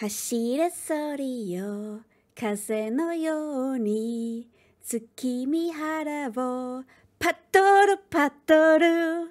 走れそりよ風のように月見原をパトルパトル